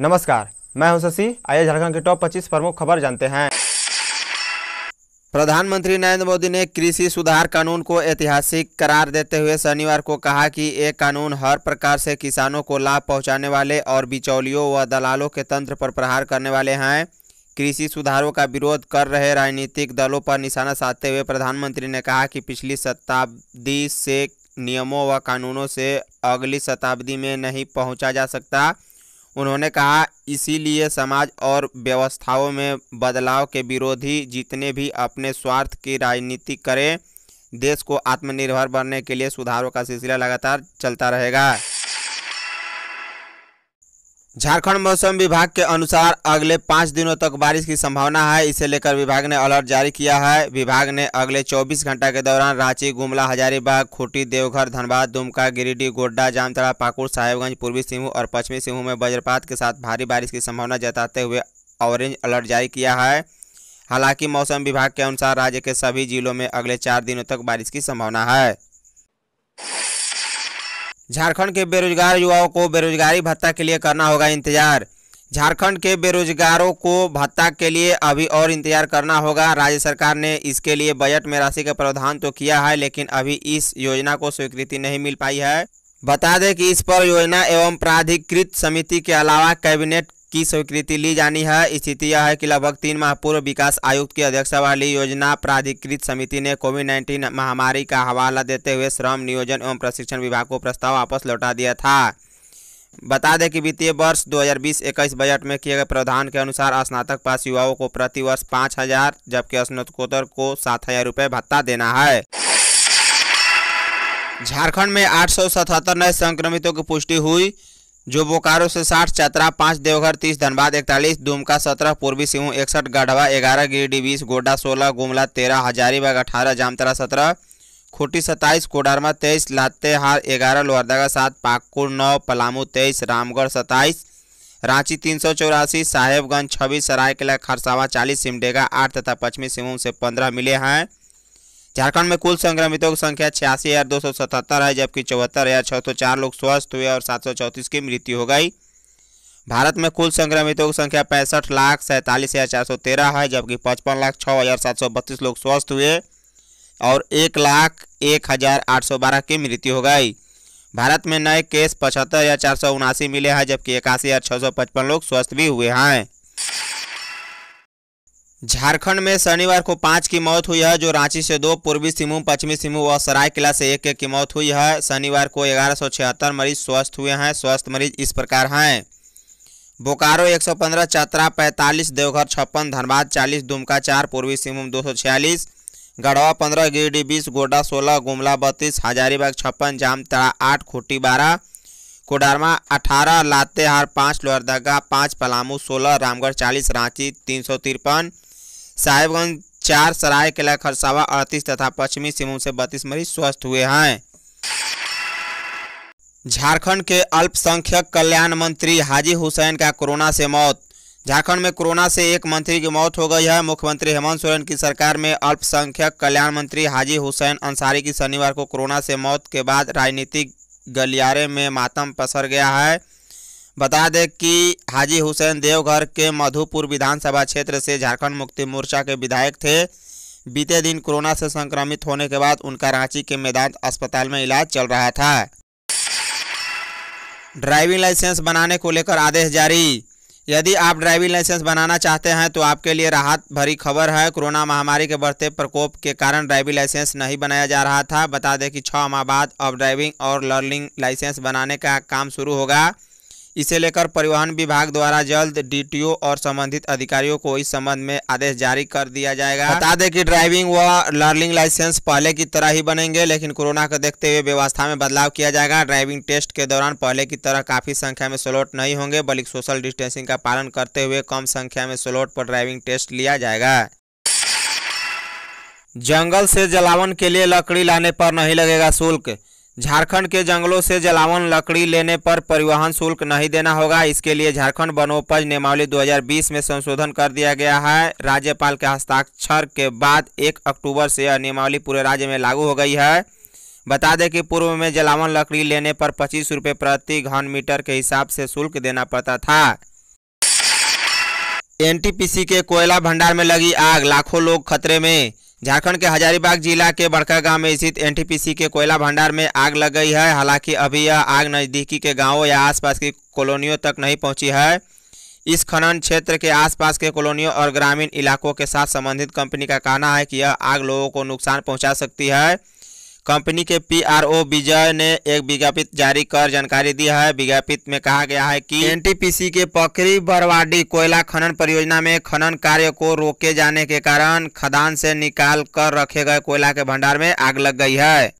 नमस्कार मैं हूं शशि आइए झारखंड के टॉप 25 प्रमुख खबर जानते हैं प्रधानमंत्री नरेंद्र मोदी ने कृषि सुधार कानून को ऐतिहासिक करार देते हुए शनिवार को कहा कि ये कानून हर प्रकार से किसानों को लाभ पहुंचाने वाले और बिचौलियों व दलालों के तंत्र पर प्रहार करने वाले हैं कृषि सुधारों का विरोध कर रहे राजनीतिक दलों पर निशाना साधते हुए प्रधानमंत्री ने कहा कि पिछली शताब्दी से नियमों व कानूनों से अगली शताब्दी में नहीं पहुंचा जा सकता उन्होंने कहा इसीलिए समाज और व्यवस्थाओं में बदलाव के विरोधी जितने भी अपने स्वार्थ की राजनीति करें देश को आत्मनिर्भर बनने के लिए सुधारों का सिलसिला लगातार चलता रहेगा झारखंड मौसम विभाग के अनुसार अगले पाँच दिनों तक बारिश की संभावना है इसे लेकर विभाग ने अलर्ट जारी किया है विभाग ने अगले 24 घंटा के दौरान रांची गुमला हजारीबाग खूंटी देवघर धनबाद दुमका गिरिडीह गोड्डा जामतरा पाकुड़ साहेबगंज पूर्वी सिंह और पश्चिमी सिंह में वज्रपात के साथ भारी बारिश की संभावना जताते हुए ऑरेंज अलर्ट जारी किया है हालांकि मौसम विभाग के अनुसार राज्य के सभी जिलों में अगले चार दिनों तक बारिश की संभावना है झारखंड के बेरोजगार युवाओं को बेरोजगारी भत्ता के लिए करना होगा इंतजार झारखंड के बेरोजगारों को भत्ता के लिए अभी और इंतजार करना होगा राज्य सरकार ने इसके लिए बजट में राशि का प्रावधान तो किया है लेकिन अभी इस योजना को स्वीकृति नहीं मिल पाई है बता दें कि इस पर योजना एवं प्राधिकृत समिति के अलावा कैबिनेट की स्वीकृति ली जानी है स्थिति यह है कि लगभग तीन माह पूर्व विकास आयुक्त की अध्यक्षता वाली योजना प्राधिकृत समिति ने कोविड नाइन्टीन महामारी का हवाला देते हुए श्रम नियोजन एवं प्रशिक्षण विभाग को प्रस्ताव वापस लौटा दिया था बता दें कि वित्तीय वर्ष 2020-21 बजट में किए गए प्रावधान के अनुसार स्नातक पास युवाओं को प्रति वर्ष पाँच हजार जबकि स्नातकोत्तर को सात हजार रुपये भत्ता देना है झारखंड में आठ नए संक्रमितों की पुष्टि हुई जो बोकारो से साठ चतरा पाँच देवघर तीस धनबाद इकतालीस दुमका सत्रह पूर्वी सिंह इकसठ गढ़वा ग्यारह गिरडी बीस गोड्डा सोलह गुमला तेरह हजारीबाग अठारह जामतरा सत्रह खूटी सत्ताईस कोडरमा तेईस लातेहार ग्यारह लोहरदगा सात पाकुर नौ पलामू तेईस रामगढ़ सत्ताईस रांची तीन सौ चौरासी साहेबगंज छब्बीस सरायकला खरसावा चालीस सिमडेगा आठ तथा पश्चिमी सिंहभूम से पंद्रह मिले हैं झारखंड में कुल संक्रमितों की संख्या छियासी हजार दो सौ सतहत्तर है जबकि चौहत्तर हजार छः सौ चार लोग स्वस्थ हुए और सात सौ चौंतीस की मृत्यु हो गई भारत में कुल संक्रमितों की संख्या पैंसठ लाख सैंतालीस हज़ार चार सौ तेरह है जबकि पचपन लाख छः हज़ार सात सौ बत्तीस लोग स्वस्थ हुए और एक लाख एक हज़ार आठ सौ बारह की मृत्यु हो गई भारत में नए केस पचहत्तर हज़ार चार सौ उनासी मिले हैं जबकि इक्यासी हज़ार छः सौ पचपन लोग स्वस्थ भी हुए हैं झारखंड में शनिवार को पाँच की मौत हुई है जो रांची से दो पूर्वी सिंहभूम पश्चिमी सिंहभूम और सरायकिला से एक एक की मौत हुई है शनिवार को ग्यारह मरीज स्वस्थ हुए हैं स्वस्थ मरीज इस प्रकार हैं बोकारो 115 चतरा 45 देवघर छप्पन धनबाद 40 दुमका 4 पूर्वी सिंहभूम 246 गढ़वा पंद्रह गिरिडीह बीस गोड्डा 16 गुमला बत्तीस हजारीबाग छप्पन जामतरा 8 खूटी 12 कोडरमा 18 लातेहार 5 लोहरदगा 5 पलामू 16 रामगढ़ 40 रांची तीन सौ तिरपन साहेबगंज चार सराय किला खरसावा अड़तीस तथा पश्चिमी सिंहभूम से बत्तीस मरीज स्वस्थ हुए हैं झारखंड के अल्पसंख्यक कल्याण मंत्री हाजी हुसैन का कोरोना से मौत झारखंड में कोरोना से एक मंत्री की मौत हो गई है मुख्यमंत्री हेमंत सोरेन की सरकार में अल्पसंख्यक कल्याण मंत्री हाजी हुसैन अंसारी की शनिवार को कोरोना से मौत के बाद राजनीतिक गलियारे में मातम पसर गया है बता दें कि हाजी हुसैन देवघर के मधुपुर विधानसभा क्षेत्र से झारखंड मुक्ति मोर्चा के विधायक थे बीते दिन कोरोना से संक्रमित होने के बाद उनका रांची के मैदान अस्पताल में इलाज चल रहा था ड्राइविंग लाइसेंस बनाने को लेकर आदेश जारी यदि आप ड्राइविंग लाइसेंस बनाना चाहते हैं तो आपके लिए राहत भरी खबर है कोरोना महामारी के बढ़ते प्रकोप के कारण ड्राइविंग लाइसेंस नहीं बनाया जा रहा था बता दें कि छः माह बाद अब ड्राइविंग और लर्निंग लाइसेंस बनाने का काम शुरू होगा इसे लेकर परिवहन विभाग द्वारा जल्द डीटीओ और संबंधित अधिकारियों को इस संबंध में आदेश जारी कर दिया जाएगा बता दें कि ड्राइविंग व लर्निंग लाइसेंस पहले की तरह ही बनेंगे लेकिन कोरोना को देखते हुए व्यवस्था में बदलाव किया जाएगा ड्राइविंग टेस्ट के दौरान पहले की तरह काफी संख्या में स्लोट नहीं होंगे बल्कि सोशल डिस्टेंसिंग का पालन करते हुए कम संख्या में स्लोट पर ड्राइविंग टेस्ट लिया जाएगा जंगल से जलावन के लिए लकड़ी लाने पर नहीं लगेगा शुल्क झारखंड के जंगलों से जलावन लकड़ी लेने पर परिवहन शुल्क नहीं देना होगा इसके लिए झारखंड वनोपज नियमावली 2020 में संशोधन कर दिया गया है राज्यपाल के हस्ताक्षर के बाद 1 अक्टूबर से यह नियमावली पूरे राज्य में लागू हो गई है बता दें कि पूर्व में जलावन लकड़ी लेने पर पच्चीस रुपये प्रति घन मीटर के हिसाब से शुल्क देना पड़ता था एनटीपीसी के कोयला भंडार में लगी आग लाखों लोग खतरे में झारखंड के हजारीबाग जिला के बड़का गांव में स्थित एनटीपीसी के कोयला भंडार में आग लग गई है हालांकि अभी यह आग नज़दीकी के गांवों या आसपास की कॉलोनियों तक नहीं पहुंची है इस खनन क्षेत्र के आसपास के कॉलोनियों और ग्रामीण इलाकों के साथ संबंधित कंपनी का कहना है कि यह आग लोगों को नुकसान पहुंचा सकती है कंपनी के पीआरओ विजय ने एक विज्ञापित जारी कर जानकारी दी है विज्ञापित में कहा गया है कि एनटीपीसी के पकरी बरवाडी कोयला खनन परियोजना में खनन कार्य को रोके जाने के कारण खदान से निकाल कर रखे गए कोयला के भंडार में आग लग गई है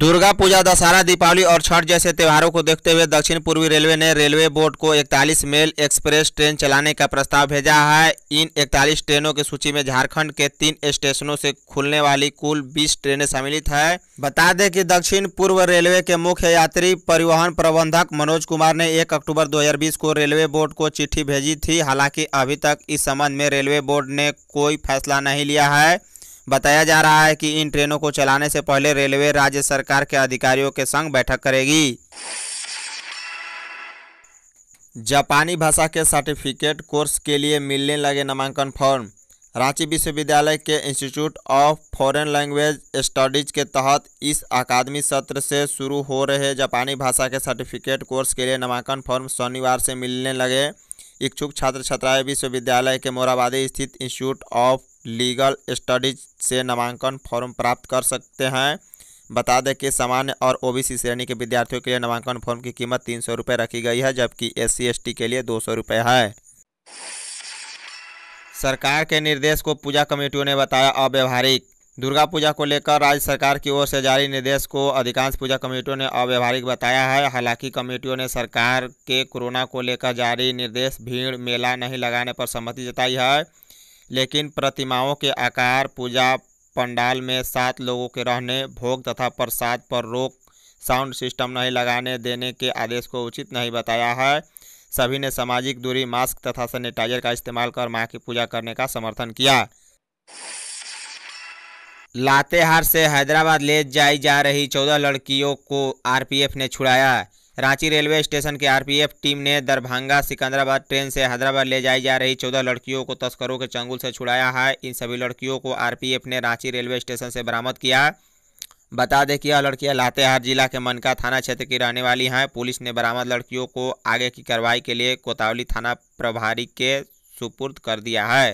दुर्गा पूजा दशहरा दीपावली और छठ जैसे त्योहारों को देखते हुए दक्षिण पूर्वी रेलवे ने रेलवे बोर्ड को 41 मेल एक्सप्रेस ट्रेन चलाने का प्रस्ताव भेजा है इन 41 ट्रेनों की सूची में झारखंड के तीन स्टेशनों से खुलने वाली कुल 20 ट्रेनें सम्मिलित है बता दें कि दक्षिण पूर्व रेलवे के मुख्य यात्री परिवहन प्रबंधक मनोज कुमार ने एक अक्टूबर दो को रेलवे बोर्ड को चिट्ठी भेजी थी हालांकि अभी तक इस संबंध में रेलवे बोर्ड ने कोई फैसला नहीं लिया है बताया जा रहा है कि इन ट्रेनों को चलाने से पहले रेलवे राज्य सरकार के अधिकारियों के संग बैठक करेगी जापानी भाषा के सर्टिफिकेट कोर्स के लिए मिलने लगे नामांकन फॉर्म रांची विश्वविद्यालय के institute of foreign language studies के तहत इस अकादमी सत्र से शुरू हो रहे जापानी भाषा के सर्टिफिकेट कोर्स के लिए नामांकन फॉर्म शनिवार से मिलने लगे इच्छुक छात्र छात्राएं विश्वविद्यालय के मोराबादी स्थित इंस्टीट्यूट ऑफ लीगल स्टडीज से नामांकन फॉर्म प्राप्त कर सकते हैं बता दें कि सामान्य और ओबीसी श्रेणी के विद्यार्थियों के लिए नामांकन फॉर्म की कीमत तीन सौ रुपये रखी गई है जबकि एस सी के लिए दो सौ रुपये है सरकार के निर्देश को पूजा कमेटियों ने बताया अव्यवहारिक दुर्गा पूजा को लेकर राज्य सरकार की ओर से जारी निर्देश को अधिकांश पूजा कमेटियों ने अव्यवहारिक बताया है हालांकि कमेटियों ने सरकार के कोरोना को लेकर जारी निर्देश भीड़ मेला नहीं लगाने पर सहमति जताई है लेकिन प्रतिमाओं के आकार पूजा पंडाल में सात लोगों के रहने भोग तथा प्रसाद पर रोक साउंड सिस्टम नहीं लगाने देने के आदेश को उचित नहीं बताया है सभी ने सामाजिक दूरी मास्क तथा सैनिटाइजर का इस्तेमाल कर माँ की पूजा करने का समर्थन किया लातेहार से हैदराबाद ले जाई जा रही चौदह लड़कियों को आरपीएफ ने छुड़ाया रांची रेलवे स्टेशन के आरपीएफ टीम ने दरभंगा सिकंदराबाद ट्रेन से हैदराबाद ले जाई जा रही चौदह लड़कियों को तस्करों के चंगुल से छुड़ाया है इन सभी लड़कियों को आरपीएफ ने रांची रेलवे स्टेशन से बरामद किया बता दें कि यह लड़कियां लातेहार जिला के मनका थाना क्षेत्र की रहने वाली हैं पुलिस ने बरामद लड़कियों को आगे की कार्रवाई के लिए कोतावली थाना प्रभारी के सुपुर्द कर दिया है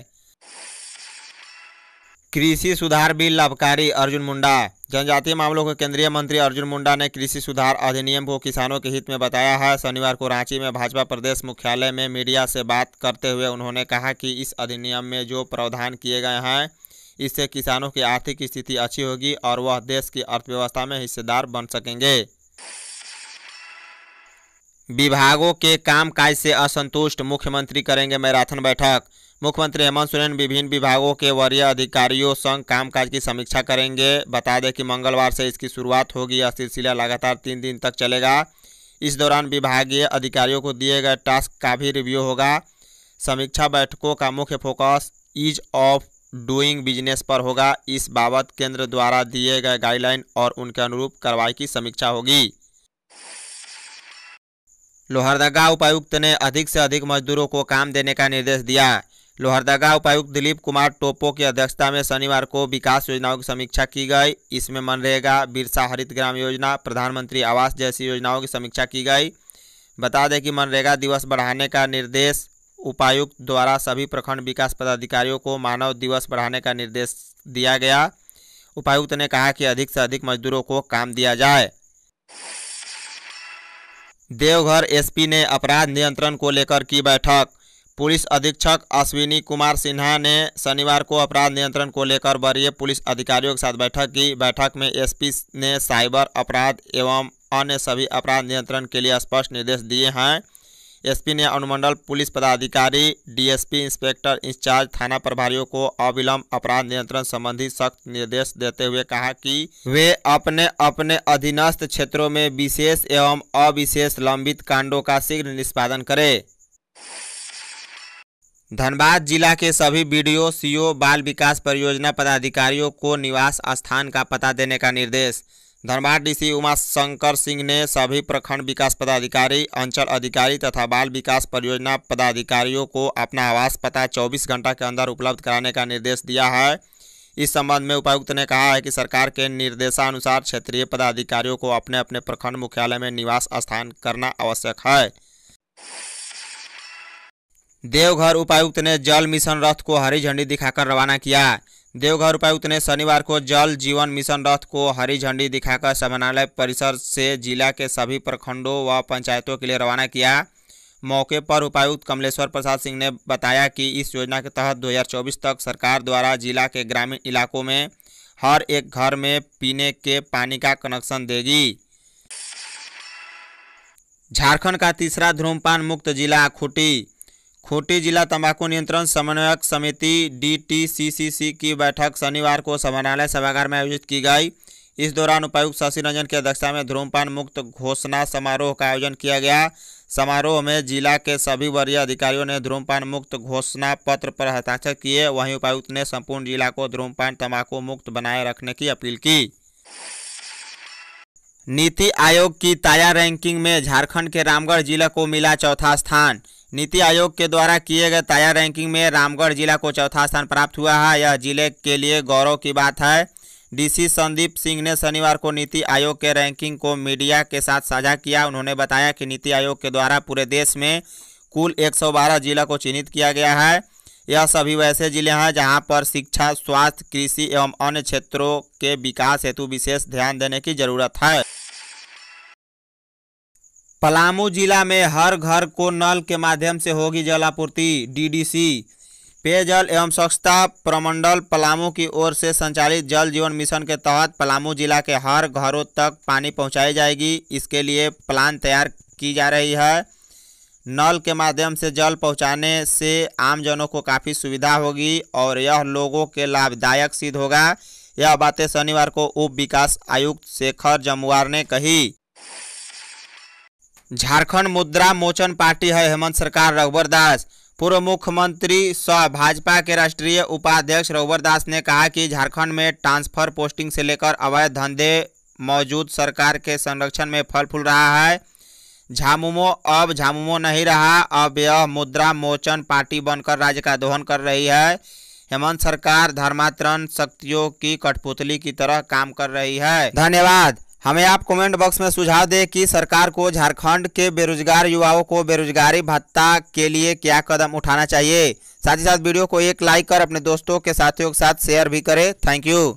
कृषि सुधार बिल लाभकारी अर्जुन मुंडा जनजातीय मामलों के केंद्रीय मंत्री अर्जुन मुंडा ने कृषि सुधार अधिनियम को किसानों के हित में बताया है शनिवार को रांची में भाजपा प्रदेश मुख्यालय में मीडिया से बात करते हुए उन्होंने कहा कि इस अधिनियम में जो प्रावधान किए गए हैं इससे किसानों की आर्थिक स्थिति अच्छी होगी और वह देश की अर्थव्यवस्था में हिस्सेदार बन सकेंगे विभागों के कामकाज से असंतुष्ट मुख्यमंत्री करेंगे मैराथन बैठक मुख्यमंत्री हेमंत सोरेन विभिन्न विभागों के वरीय अधिकारियों संग कामकाज की समीक्षा करेंगे बता दें कि मंगलवार से इसकी शुरुआत होगी यह सिलसिला लगातार तीन दिन तक चलेगा इस दौरान विभागीय अधिकारियों को दिए गए टास्क का भी रिव्यू होगा समीक्षा बैठकों का मुख्य focus ease of doing business पर होगा इस बाबत केंद्र द्वारा दिए गए गाइडलाइन और उनके अनुरूप कार्रवाई की समीक्षा होगी लोहरदगा उपायुक्त ने अधिक से अधिक मजदूरों को काम देने का निर्देश दिया लोहरदगा उपायुक्त दिलीप कुमार टोपो की अध्यक्षता में शनिवार को विकास योजनाओं की समीक्षा की गई इसमें मनरेगा बिरसा हरित ग्राम योजना प्रधानमंत्री आवास जैसी योजनाओं की समीक्षा की गई बता दें कि मनरेगा दिवस बढ़ाने का निर्देश उपायुक्त द्वारा सभी प्रखंड विकास पदाधिकारियों को मानव दिवस बढ़ाने का निर्देश दिया गया उपायुक्त ने कहा कि अधिक से अधिक मजदूरों को काम दिया जाए देवघर एसपी ने अपराध नियंत्रण को लेकर की बैठक पुलिस अधीक्षक अश्विनी कुमार सिन्हा ने शनिवार को अपराध नियंत्रण को लेकर वरीय पुलिस अधिकारियों के साथ बैठक की बैठक में एसपी ने साइबर अपराध एवं अन्य सभी अपराध नियंत्रण के लिए स्पष्ट निर्देश दिए हैं एसपी ने अनुमंडल पुलिस पदाधिकारी डीएसपी इंस्पेक्टर इंचार्ज थाना प्रभारियों को अविलंब अपराध नियंत्रण संबंधी सख्त निर्देश देते हुए कहा कि वे अपने अपने अधीनस्थ क्षेत्रों में विशेष एवं अविशेष लंबित कांडों का शीघ्र निष्पादन करें धनबाद जिला के सभी बीडीओ सीओ बाल विकास परियोजना पदाधिकारियों को निवास स्थान का पता देने का निर्देश धनबाद डीसी उमा शंकर सिंह ने सभी प्रखंड विकास पदाधिकारी अंचल अधिकारी तथा बाल विकास परियोजना पदाधिकारियों को अपना आवास पता 24 घंटा के अंदर उपलब्ध कराने का निर्देश दिया है इस संबंध में उपायुक्त ने कहा है कि सरकार के निर्देशानुसार क्षेत्रीय पदाधिकारियों को अपने अपने प्रखंड मुख्यालय में निवास स्थान करना आवश्यक है देवघर उपायुक्त ने जल मिशन रथ को हरी झंडी दिखाकर रवाना किया देवघर उपायुक्त ने शनिवार को जल जीवन मिशन रथ को हरी झंडी दिखाकर समानालय परिसर से जिला के सभी प्रखंडों व पंचायतों के लिए रवाना किया मौके पर उपायुक्त कमलेश्वर प्रसाद सिंह ने बताया कि इस योजना के तहत 2024 तक सरकार द्वारा जिला के ग्रामीण इलाकों में हर एक घर में पीने के पानी का कनेक्शन देगी झारखंड का तीसरा धूमपान मुक्त जिला खूटी खूंटी जिला तंबाकू नियंत्रण समन्वयक समिति डीटीसीसीसी की बैठक शनिवार को समरणालय सभागार में आयोजित की गई इस दौरान उपायुक्त शशि रंजन की अध्यक्षता में धूमपान मुक्त घोषणा समारोह का आयोजन किया गया समारोह में जिला के सभी वरीय अधिकारियों ने धूमपान मुक्त घोषणा पत्र पर हस्ताक्षर किए वहीं उपायुक्त ने संपूर्ण जिला को धूमपान तंबाकू मुक्त बनाए रखने की अपील की नीति आयोग की ताजा रैंकिंग में झारखंड के रामगढ़ जिला को मिला चौथा स्थान नीति आयोग के द्वारा किए गए ताया रैंकिंग में रामगढ़ जिला को चौथा स्थान प्राप्त हुआ है यह जिले के लिए गौरव की बात है डीसी संदीप सिंह ने शनिवार को नीति आयोग के रैंकिंग को मीडिया के साथ साझा किया उन्होंने बताया कि नीति आयोग के द्वारा पूरे देश में कुल 112 जिला को चिन्हित किया गया है यह सभी वैसे जिले हैं जहां पर शिक्षा स्वास्थ्य कृषि एवं अन्य क्षेत्रों के विकास हेतु विशेष ध्यान देने की जरूरत है पलामू जिला में हर घर को नल के माध्यम से होगी जल आपूर्ति डीडीसी पेयजल एवं स्वच्छता प्रमंडल पलामू की ओर से संचालित जल जीवन मिशन के तहत पलामू जिला के हर घरों तक पानी पहुंचाई जाएगी इसके लिए प्लान तैयार की जा रही है नल के माध्यम से जल पहुंचाने से आमजनों को काफ़ी सुविधा होगी और यह लोगों के लाभदायक सिद्ध होगा यह बातें शनिवार को उप विकास आयुक्त शेखर जमुआर ने कही झारखंड मुद्रा मोचन पार्टी है हेमंत सरकार रघुवर दास पूर्व मुख्यमंत्री स भाजपा के राष्ट्रीय उपाध्यक्ष रघुवर दास ने कहा कि झारखंड में ट्रांसफर पोस्टिंग से लेकर अवैध धंधे मौजूद सरकार के संरक्षण में फल फूल रहा है झामुमो अब झामुमो नहीं रहा अब यह मुद्रा मोचन पार्टी बनकर राज्य का दोहन कर रही है हेमंत सरकार धर्मांतरण शक्तियों की कठपुतली की तरह काम कर रही है धन्यवाद हमें आप कमेंट बॉक्स में सुझाव दें कि सरकार को झारखंड के बेरोजगार युवाओं को बेरोजगारी भत्ता के लिए क्या कदम उठाना चाहिए साथ ही साथ वीडियो को एक लाइक कर अपने दोस्तों के साथियों के साथ शेयर भी करें थैंक यू